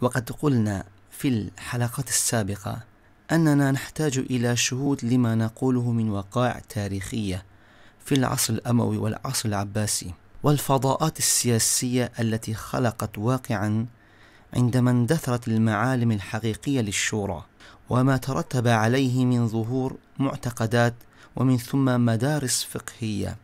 وقد قلنا في الحلقات السابقة أننا نحتاج إلى شهود لما نقوله من وقائع تاريخية في العصر الأموي والعصر العباسي والفضاءات السياسية التي خلقت واقعا عندما اندثرت المعالم الحقيقية للشورى وما ترتب عليه من ظهور معتقدات ومن ثم مدارس فقهية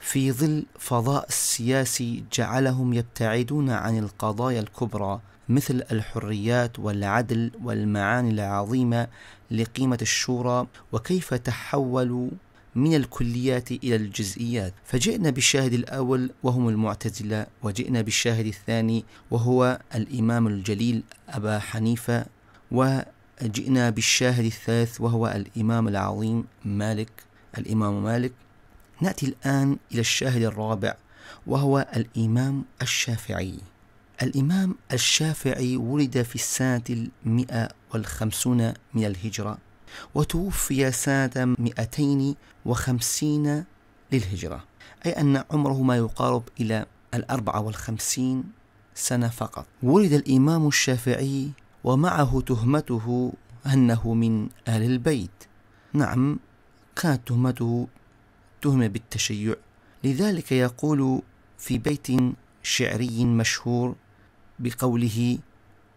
في ظل فضاء سياسي جعلهم يبتعدون عن القضايا الكبرى مثل الحريات والعدل والمعاني العظيمة لقيمة الشورى وكيف تحولوا من الكليات إلى الجزئيات فجئنا بالشاهد الأول وهم المعتزلة وجئنا بالشاهد الثاني وهو الإمام الجليل أبا حنيفة وجئنا بالشاهد الثالث وهو الإمام العظيم مالك الإمام مالك نأتي الآن إلى الشاهد الرابع وهو الإمام الشافعي الإمام الشافعي ولد في السنة المئة والخمسون من الهجرة وتوفي سنة 250 للهجرة أي أن عمره ما يقارب إلى الأربعة والخمسين سنة فقط ولد الإمام الشافعي ومعه تهمته أنه من أهل البيت نعم كانت تهمته تهمة بالتشيع لذلك يقول في بيت شعري مشهور بقوله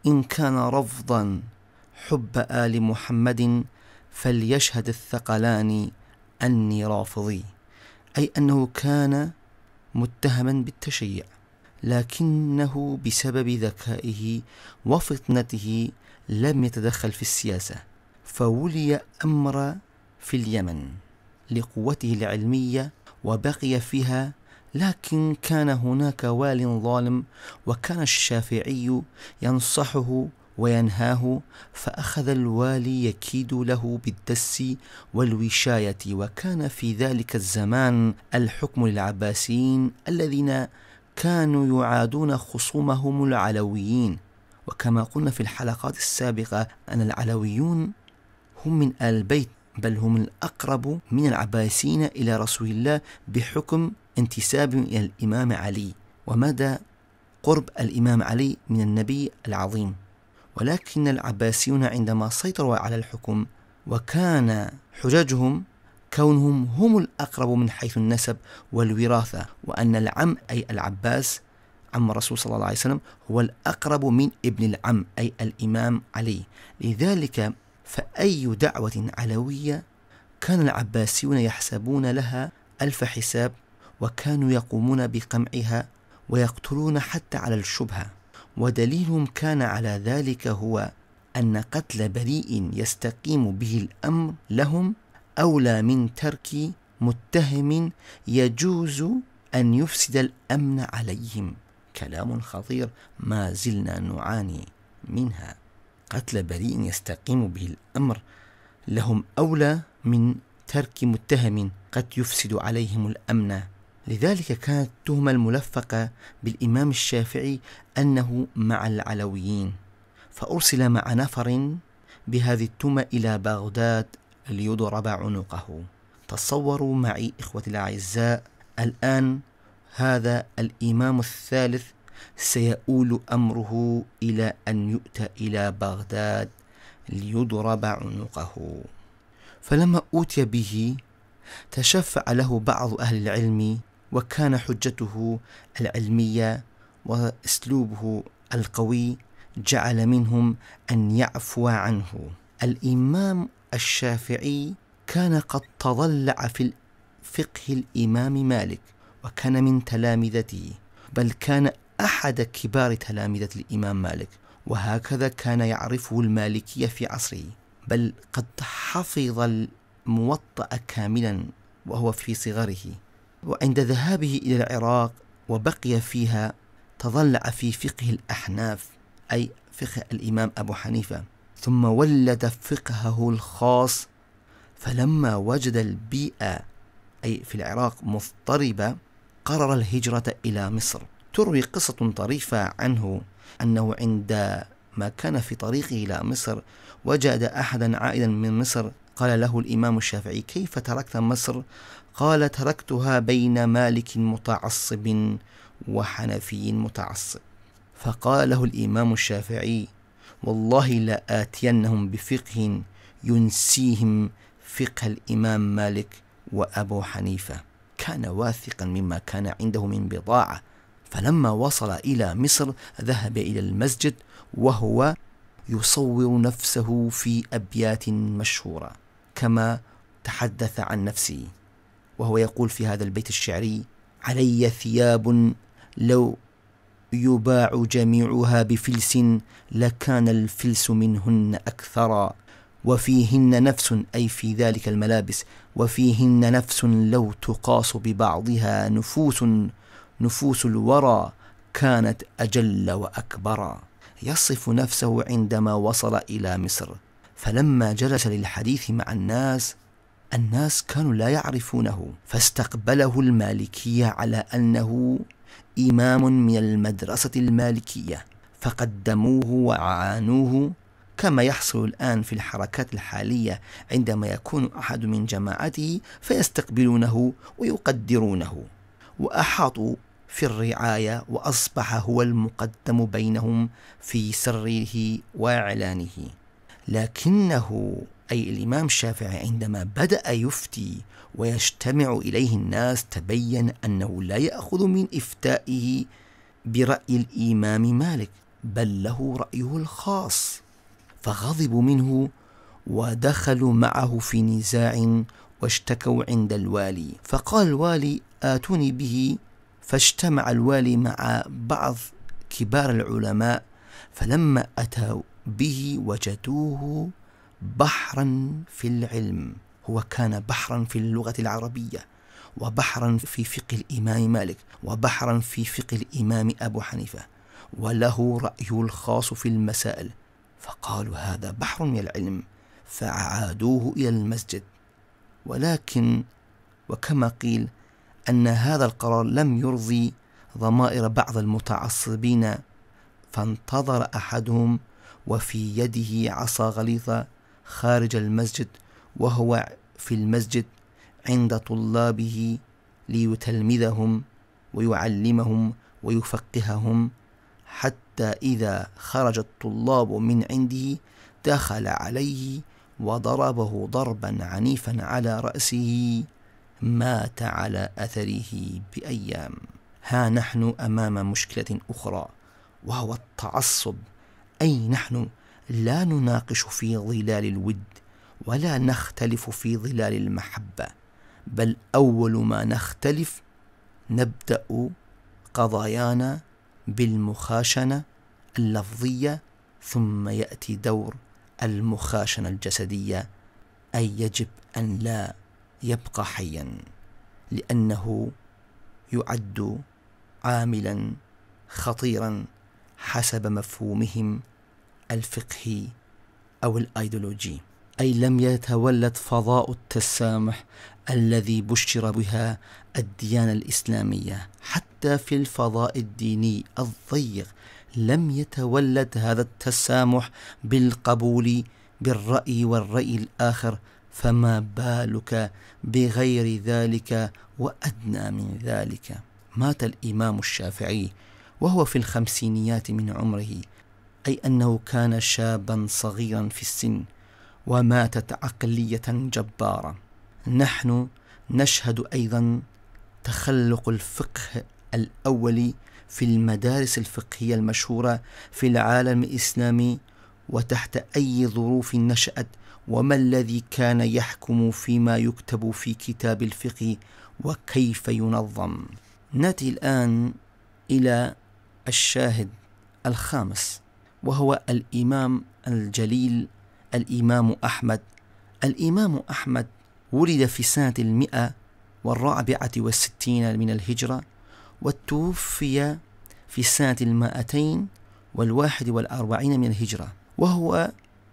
إن كان رفضا حب آل محمد فليشهد الثقلان أني رافضي أي أنه كان متهما بالتشيع لكنه بسبب ذكائه وفطنته لم يتدخل في السياسة فولي أمر في اليمن لقوته العلمية وبقي فيها لكن كان هناك وال ظالم وكان الشافعي ينصحه وينهاه فاخذ الوالي يكيد له بالدس والوشايه وكان في ذلك الزمان الحكم للعباسيين الذين كانوا يعادون خصومهم العلويين وكما قلنا في الحلقات السابقه ان العلويون هم من ال بيت بل هم الأقرب من العباسيين إلى رسول الله بحكم انتسابهم إلى الإمام علي ومدى قرب الإمام علي من النبي العظيم ولكن العباسيون عندما سيطروا على الحكم وكان حججهم كونهم هم الأقرب من حيث النسب والوراثة وأن العم أي العباس عم الرسول صلى الله عليه وسلم هو الأقرب من ابن العم أي الإمام علي لذلك فأي دعوة علوية كان العباسيون يحسبون لها ألف حساب وكانوا يقومون بقمعها ويقتلون حتى على الشبهة ودليلهم كان على ذلك هو أن قتل بريء يستقيم به الأمر لهم أولى من ترك متهم يجوز أن يفسد الأمن عليهم كلام خطير ما زلنا نعاني منها قتل بريء يستقيم به الأمر لهم أولى من ترك متهم قد يفسد عليهم الأمن لذلك كانت التهمة الملفقة بالإمام الشافعي أنه مع العلويين فأرسل مع نفر بهذه التهمة إلى بغداد ليضرب عنقه تصوروا معي إخوتي الأعزاء الآن هذا الإمام الثالث سيؤول امره الى ان يؤتى الى بغداد ليضرب عنقه فلما اوتي به تشفع له بعض اهل العلم وكان حجته العلميه واسلوبه القوي جعل منهم ان يعفو عنه الامام الشافعي كان قد تضلع في فقه الامام مالك وكان من تلامذته بل كان أحد كبار تلامذة الإمام مالك وهكذا كان يعرفه المالكية في عصره بل قد حفظ الموطأ كاملا وهو في صغره وعند ذهابه إلى العراق وبقي فيها تضلع في فقه الأحناف أي فقه الإمام أبو حنيفة ثم ولد فقهه الخاص فلما وجد البيئة أي في العراق مضطربة قرر الهجرة إلى مصر تروي قصة طريفة عنه أنه عندما كان في طريقه إلى مصر وجد أحدا عائدا من مصر قال له الإمام الشافعي كيف تركت مصر قال تركتها بين مالك متعصب وحنفي متعصب فقال له الإمام الشافعي والله لآتينهم بفقه ينسيهم فقه الإمام مالك وأبو حنيفة كان واثقا مما كان عنده من بضاعة فلما وصل إلى مصر ذهب إلى المسجد وهو يصور نفسه في أبيات مشهورة كما تحدث عن نفسه وهو يقول في هذا البيت الشعري علي ثياب لو يباع جميعها بفلس لكان الفلس منهن أكثرا وفيهن نفس أي في ذلك الملابس وفيهن نفس لو تقاس ببعضها نفوس نفوس الورى كانت اجل واكبر يصف نفسه عندما وصل الى مصر فلما جلس للحديث مع الناس الناس كانوا لا يعرفونه فاستقبله المالكيه على انه امام من المدرسه المالكيه فقدموه وعانوه كما يحصل الآن في الحركات الحالية عندما يكون أحد من جماعته فيستقبلونه ويقدرونه وأحاطوا في الرعاية وأصبح هو المقدم بينهم في سره وإعلانه لكنه أي الإمام الشافعي عندما بدأ يفتي ويجتمع إليه الناس تبين أنه لا يأخذ من إفتائه برأي الإمام مالك بل له رأيه الخاص فغضبوا منه ودخلوا معه في نزاع واشتكوا عند الوالي فقال الوالي آتوني به فاجتمع الوالي مع بعض كبار العلماء فلما أتوا به وجدوه بحرا في العلم هو كان بحرا في اللغة العربية وبحرا في فقه الإمام مالك وبحرا في فقه الإمام أبو حنيفة وله رأي الخاص في المسائل فقالوا هذا بحر من العلم فعادوه إلى المسجد ولكن وكما قيل أن هذا القرار لم يرضي ضمائر بعض المتعصبين فانتظر أحدهم وفي يده عصا غليظة خارج المسجد وهو في المسجد عند طلابه ليتلمذهم ويعلمهم ويفقههم حتى إذا خرج الطلاب من عنده دخل عليه وضربه ضربا عنيفا على رأسه مات على أثره بأيام ها نحن أمام مشكلة أخرى وهو التعصب أي نحن لا نناقش في ظلال الود ولا نختلف في ظلال المحبة بل أول ما نختلف نبدأ قضايانا بالمخاشنة اللفظية ثم يأتي دور المخاشنة الجسدية أي يجب أن لا يبقى حيا لانه يعد عاملا خطيرا حسب مفهومهم الفقهي او الايديولوجي اي لم يتولد فضاء التسامح الذي بشر بها الديانه الاسلاميه حتى في الفضاء الديني الضيق لم يتولد هذا التسامح بالقبول بالراي والراي الاخر فما بالك بغير ذلك وادنى من ذلك مات الامام الشافعي وهو في الخمسينيات من عمره اي انه كان شابا صغيرا في السن وماتت عقليه جباره نحن نشهد ايضا تخلق الفقه الاولي في المدارس الفقهيه المشهوره في العالم الاسلامي وتحت أي ظروف نشأت وما الذي كان يحكم فيما يكتب في كتاب الفقه وكيف ينظم ناتي الآن إلى الشاهد الخامس وهو الإمام الجليل الإمام أحمد الإمام أحمد ولد في سنة المئة والرابعة والستين من الهجرة وتوفي في سنه المائتين والواحد والأربعين من الهجرة وهو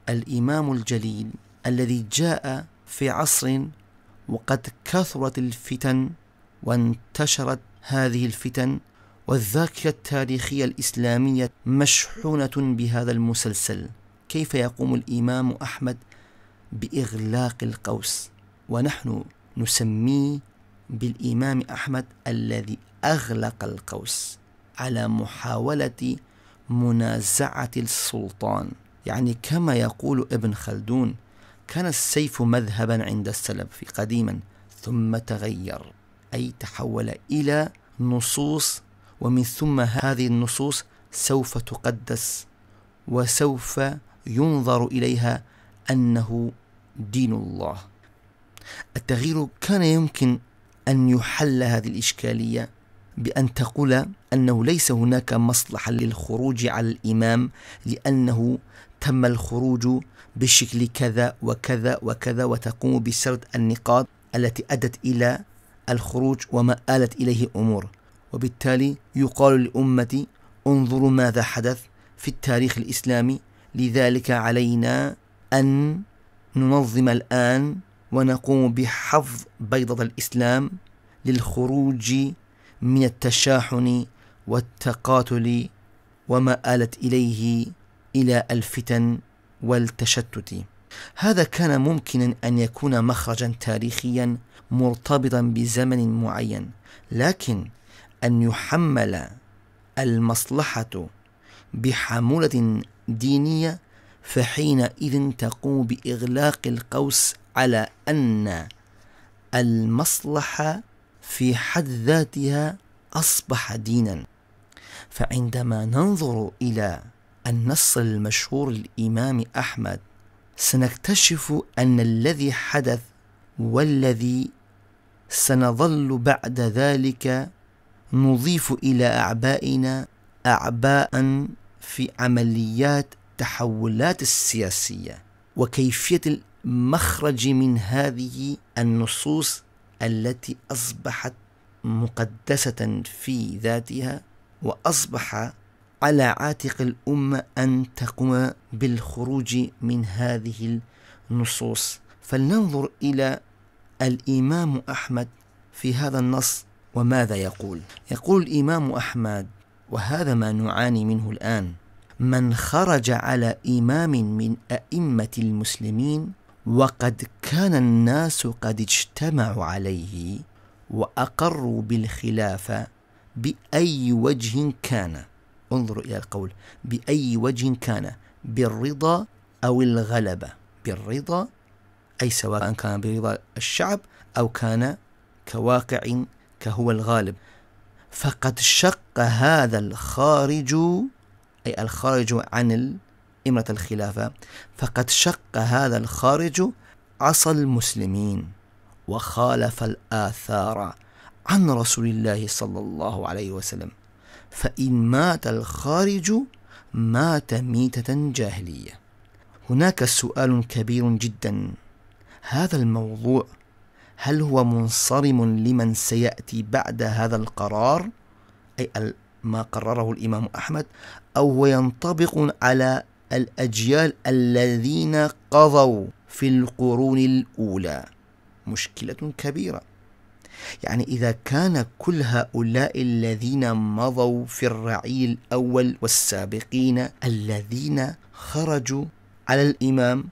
الإمام الجليل الذي جاء في عصر وقد كثرت الفتن وانتشرت هذه الفتن والذاكرة التاريخية الإسلامية مشحونة بهذا المسلسل كيف يقوم الإمام أحمد بإغلاق القوس ونحن نسميه بالإمام أحمد الذي أغلق القوس على محاولة منازعة السلطان يعني كما يقول ابن خلدون كان السيف مذهبا عند السلف قديما ثم تغير أي تحول إلى نصوص ومن ثم هذه النصوص سوف تقدس وسوف ينظر إليها أنه دين الله التغيير كان يمكن أن يحل هذه الإشكالية بأن تقول أنه ليس هناك مصلحة للخروج على الإمام لأنه تم الخروج بشكل كذا وكذا وكذا وتقوم بسرد النقاط التي أدت إلى الخروج وما آلت إليه أمور وبالتالي يقال للأمة انظروا ماذا حدث في التاريخ الإسلامي لذلك علينا أن ننظم الآن ونقوم بحفظ بيضة الإسلام للخروج من التشاحن والتقاتل وما آلت إليه الى الفتن والتشتت هذا كان ممكنا ان يكون مخرجا تاريخيا مرتبطا بزمن معين لكن ان يحمل المصلحه بحموله دينيه فحينئذ تقوم باغلاق القوس على ان المصلحه في حد ذاتها اصبح دينا فعندما ننظر الى النص المشهور للإمام أحمد سنكتشف أن الذي حدث والذي سنظل بعد ذلك نضيف إلى أعبائنا أعباء في عمليات تحولات السياسية وكيفية المخرج من هذه النصوص التي أصبحت مقدسة في ذاتها وأصبح على عاتق الأمة أن تقوم بالخروج من هذه النصوص فلننظر إلى الإمام أحمد في هذا النص وماذا يقول يقول الإمام أحمد وهذا ما نعاني منه الآن من خرج على إمام من أئمة المسلمين وقد كان الناس قد اجتمعوا عليه وأقروا بالخلافة بأي وجه كان انظروا إلى القول بأي وجه كان بالرضا أو الغلبة بالرضا أي سواء كان برضا الشعب أو كان كواقع كهو الغالب فقد شق هذا الخارج أي الخارج عن إمرة الخلافة فقد شق هذا الخارج عصى المسلمين وخالف الآثار عن رسول الله صلى الله عليه وسلم فإن مات الخارج مات ميتة جاهلية هناك سؤال كبير جدا هذا الموضوع هل هو منصرم لمن سيأتي بعد هذا القرار أي ما قرره الإمام أحمد أو هو ينطبق على الأجيال الذين قضوا في القرون الأولى مشكلة كبيرة يعني إذا كان كل هؤلاء الذين مضوا في الرعي الأول والسابقين الذين خرجوا على الإمام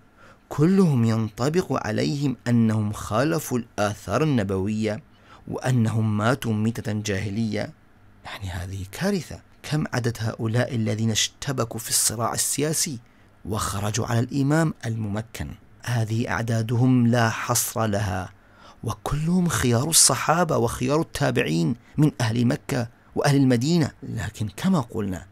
كلهم ينطبق عليهم أنهم خالفوا الآثار النبوية وأنهم ماتوا ميتة جاهلية يعني هذه كارثة كم عدد هؤلاء الذين اشتبكوا في الصراع السياسي وخرجوا على الإمام الممكن هذه أعدادهم لا حصر لها وكلهم خيار الصحابة وخيار التابعين من أهل مكة وأهل المدينة لكن كما قلنا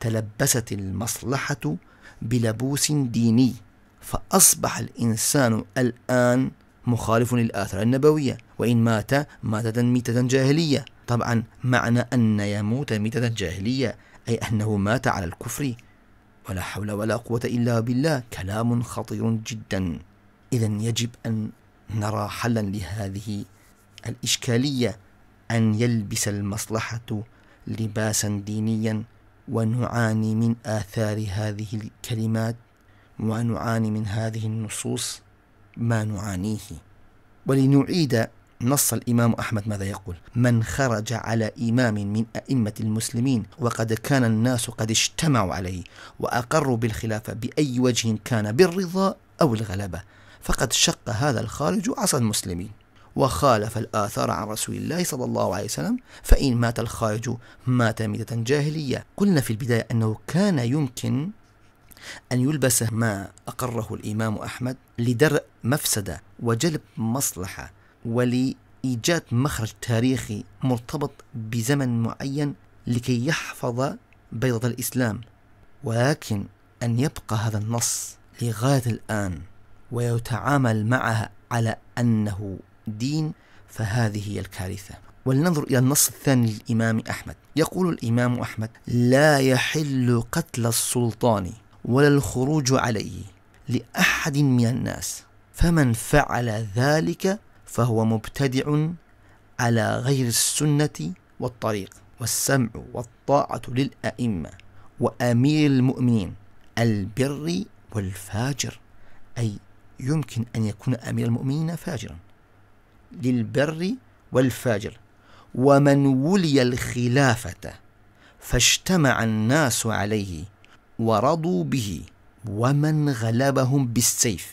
تلبست المصلحة بلبوس ديني فأصبح الإنسان الآن مخالف للآثار النبوية وإن مات مات ميتة جاهلية طبعا معنى أن يموت ميتة جاهلية أي أنه مات على الكفر ولا حول ولا قوة إلا بالله كلام خطير جدا إذا يجب أن نرى حلا لهذه الإشكالية أن يلبس المصلحة لباسا دينيا ونعاني من آثار هذه الكلمات ونعاني من هذه النصوص ما نعانيه ولنعيد نص الإمام أحمد ماذا يقول من خرج على إمام من أئمة المسلمين وقد كان الناس قد اجتمعوا عليه وأقروا بالخلافة بأي وجه كان بالرضا أو الغلبة فقد شق هذا الخارج عصا المسلمين وخالف الآثار عن رسول الله صلى الله عليه وسلم فإن مات الخارج مات ميتة جاهلية قلنا في البداية أنه كان يمكن أن يلبس ما أقره الإمام أحمد لدرء مفسدة وجلب مصلحة ولإيجاد مخرج تاريخي مرتبط بزمن معين لكي يحفظ بيضة الإسلام ولكن أن يبقى هذا النص لغاية الآن ويتعامل معها على انه دين فهذه هي الكارثه ولننظر الى النص الثاني للامام احمد يقول الامام احمد لا يحل قتل السلطان ولا الخروج عليه لاحد من الناس فمن فعل ذلك فهو مبتدع على غير السنه والطريق والسمع والطاعه للائمه وامير المؤمنين البر والفاجر اي يمكن أن يكون أمير المؤمنين فاجرا للبر والفاجر ومن ولي الخلافة فاجتمع الناس عليه ورضوا به ومن غلبهم بالسيف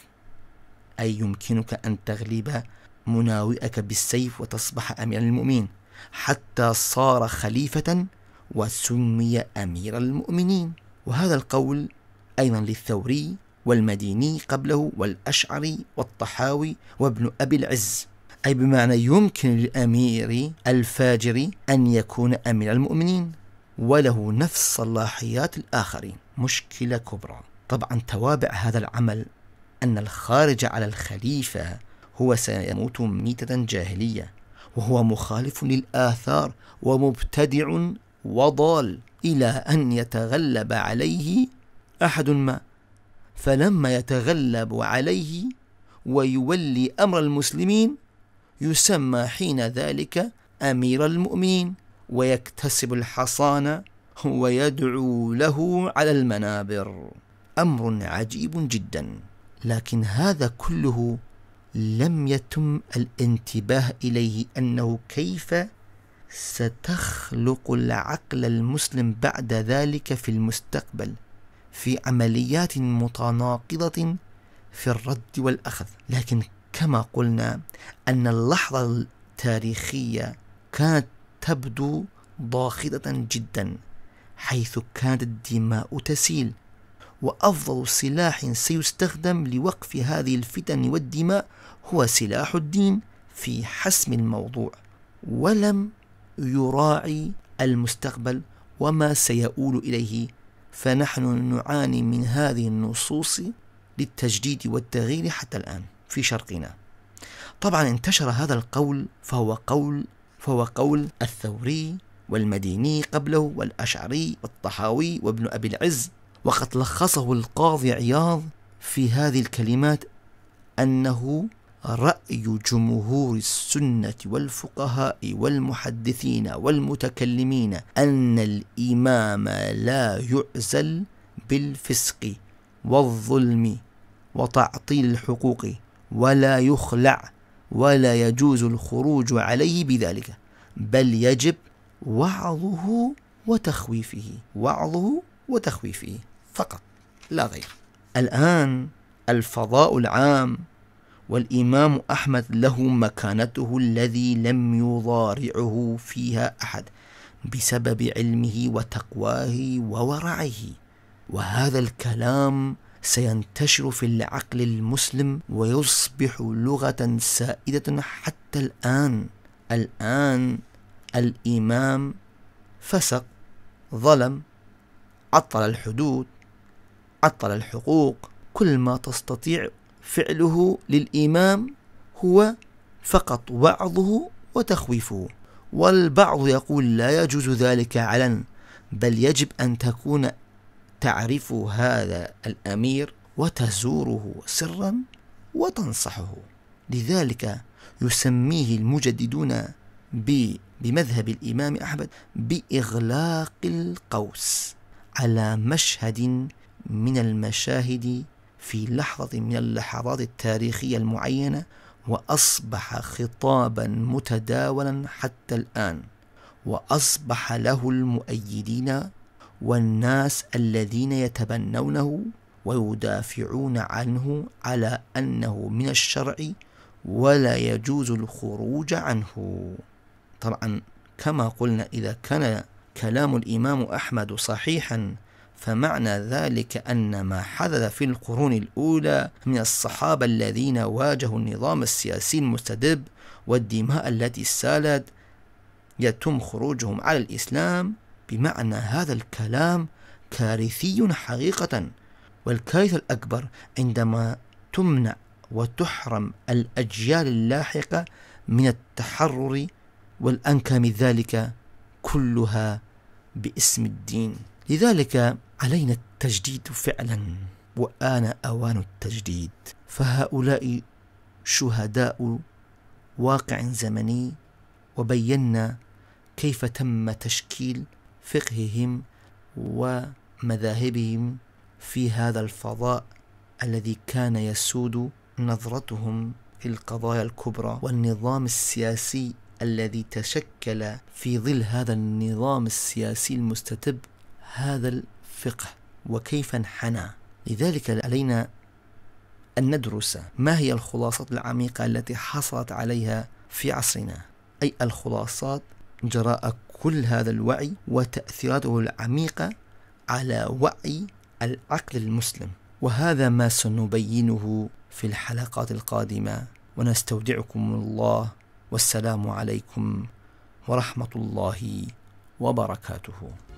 أي يمكنك أن تغلب مناوئك بالسيف وتصبح أمير المؤمنين حتى صار خليفة وسمي أمير المؤمنين وهذا القول أيضا للثوري والمديني قبله والأشعري والطحاوي وابن أبي العز أي بمعنى يمكن للأمير الفاجر أن يكون أمير المؤمنين وله نفس صلاحيات الآخرين مشكلة كبرى طبعا توابع هذا العمل أن الخارج على الخليفة هو سيموت ميتة جاهلية وهو مخالف للآثار ومبتدع وضال إلى أن يتغلب عليه أحد ما فلما يتغلب عليه ويولي أمر المسلمين يسمى حين ذلك أمير المؤمنين ويكتسب الحصانة ويدعو له على المنابر أمر عجيب جدا لكن هذا كله لم يتم الانتباه إليه أنه كيف ستخلق العقل المسلم بعد ذلك في المستقبل في عمليات متناقضة في الرد والأخذ لكن كما قلنا أن اللحظة التاريخية كانت تبدو ضاخدة جدا حيث كانت الدماء تسيل وأفضل سلاح سيستخدم لوقف هذه الفتن والدماء هو سلاح الدين في حسم الموضوع ولم يراعي المستقبل وما سيؤول إليه فنحن نعاني من هذه النصوص للتجديد والتغيير حتى الآن في شرقنا طبعا انتشر هذا القول فهو قول فهو قول الثوري والمديني قبله والأشعري والطحاوي وابن أبي العز وقد لخصه القاضي عياض في هذه الكلمات أنه رأي جمهور السنة والفقهاء والمحدثين والمتكلمين أن الإمام لا يعزل بالفسق والظلم وتعطيل الحقوق ولا يخلع ولا يجوز الخروج عليه بذلك بل يجب وعظه وتخويفه وعظه وتخويفه فقط لا غير الآن الفضاء العام والإمام أحمد له مكانته الذي لم يضارعه فيها أحد بسبب علمه وتقواه وورعه وهذا الكلام سينتشر في العقل المسلم ويصبح لغة سائدة حتى الآن الآن الإمام فسق ظلم عطل الحدود عطل الحقوق كل ما تستطيع فعله للإمام هو فقط وعظه وتخويفه والبعض يقول لا يجوز ذلك علنا بل يجب أن تكون تعرف هذا الأمير وتزوره سرا وتنصحه لذلك يسميه المجددون بمذهب الإمام أحمد بإغلاق القوس على مشهد من المشاهد في لحظة من اللحظات التاريخية المعينة وأصبح خطابا متداولا حتى الآن وأصبح له المؤيدين والناس الذين يتبنونه ويدافعون عنه على أنه من الشرع ولا يجوز الخروج عنه طبعا كما قلنا إذا كان كلام الإمام أحمد صحيحا فمعنى ذلك أن ما حدث في القرون الأولى من الصحابة الذين واجهوا النظام السياسي المستدب والدماء التي سالت يتم خروجهم على الإسلام بمعنى هذا الكلام كارثي حقيقة والكارثة الأكبر عندما تمنع وتحرم الأجيال اللاحقة من التحرر والأنكى من ذلك كلها باسم الدين لذلك علينا التجديد فعلا وآن أوان التجديد فهؤلاء شهداء واقع زمني وبينا كيف تم تشكيل فقههم ومذاهبهم في هذا الفضاء الذي كان يسود نظرتهم في القضايا الكبرى والنظام السياسي الذي تشكل في ظل هذا النظام السياسي المستتب هذا الفقه وكيف انحنى لذلك علينا أن ندرس ما هي الخلاصات العميقة التي حصلت عليها في عصرنا أي الخلاصات جراء كل هذا الوعي وتأثيراته العميقة على وعي العقل المسلم وهذا ما سنبينه في الحلقات القادمة ونستودعكم الله والسلام عليكم ورحمة الله وبركاته